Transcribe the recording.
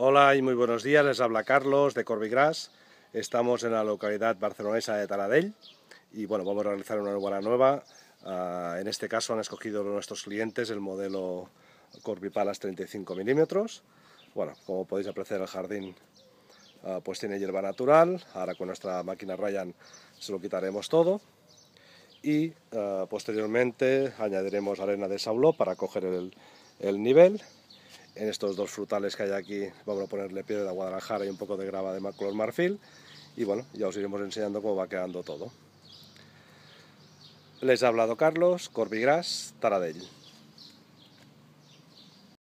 Hola y muy buenos días, les habla Carlos de Corbigras. Estamos en la localidad barcelonesa de Taradell y bueno, vamos a realizar una nueva. Ah, en este caso han escogido nuestros clientes el modelo Corbipalas 35 milímetros. Bueno, como podéis apreciar el jardín ah, pues tiene hierba natural. Ahora con nuestra máquina Ryan se lo quitaremos todo. Y ah, posteriormente añadiremos arena de sauló para coger el nivel en estos dos frutales que hay aquí vamos a ponerle piedra de Guadalajara y un poco de grava de color marfil y bueno, ya os iremos enseñando cómo va quedando todo. Les ha hablado Carlos, Corbigras, Taradell.